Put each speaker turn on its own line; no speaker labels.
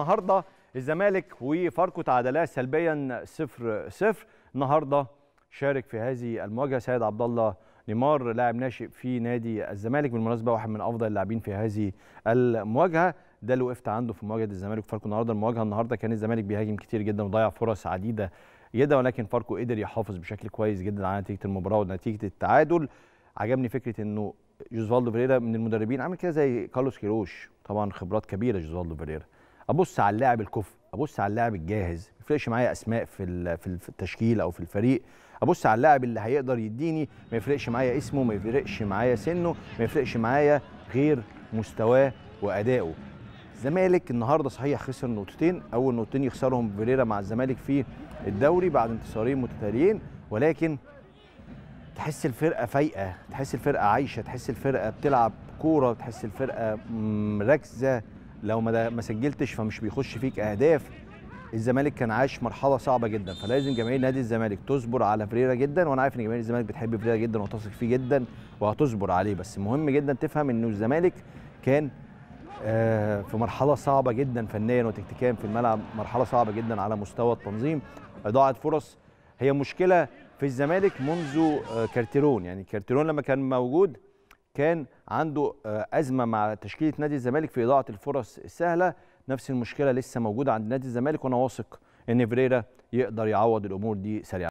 النهارده الزمالك وفاركو تعادلا سلبيا 0 0 النهارده شارك في هذه المواجهه سيد عبد الله نيمار لاعب ناشئ في نادي الزمالك بالمناسبه واحد من افضل اللاعبين في هذه المواجهه ده اللي وقفت عنده في مواجهه الزمالك وفاركو النهارده المواجهه النهارده كان الزمالك بيهاجم كتير جدا وضيع فرص عديده جدا ولكن فاركو قدر يحافظ بشكل كويس جدا على نتيجه المباراه ونتيجه التعادل عجبني فكره انه جوزفالدو فيريرا من المدربين عامل كده زي كارلوس كيروش طبعا خبرات كبيره جوزفالدو فيريرا ابص على اللاعب الكفء ابص على اللاعب الجاهز ما يفرقش معايا اسماء في في التشكيل او في الفريق ابص على اللاعب اللي هيقدر يديني ما يفرقش معايا اسمه ما يفرقش معايا سنه ما يفرقش معايا غير مستواه وادائه الزمالك النهارده صحيح خسر نقطتين اول نقطتين يخسرهم فيريرا مع الزمالك في الدوري بعد انتصارين متتاليين ولكن تحس الفرقه فايقه تحس الفرقه عايشه تحس الفرقه بتلعب كوره تحس الفرقه مركزه لو ما سجلتش فمش بيخش فيك اهداف الزمالك كان عاش مرحله صعبه جدا فلازم جماهير نادي الزمالك تصبر على فريرا جدا وانا عارف ان جماهير الزمالك بتحب فريرا جدا وتثق فيه جدا وهتصبر عليه بس مهم جدا تفهم انه الزمالك كان آه، في مرحله صعبه جدا فنيا وتكتيكيا في الملعب مرحله صعبه جدا على مستوى التنظيم اضاعه فرص هي مشكله في الزمالك منذ آه، كارتيرون يعني كارتيرون لما كان موجود كان عنده آه، ازمه مع تشكيله نادي الزمالك في اضاعه الفرص السهله نفس المشكله لسه موجوده عند نادي الزمالك وانا واثق ان فيريرا يقدر يعوض الامور دي سريعا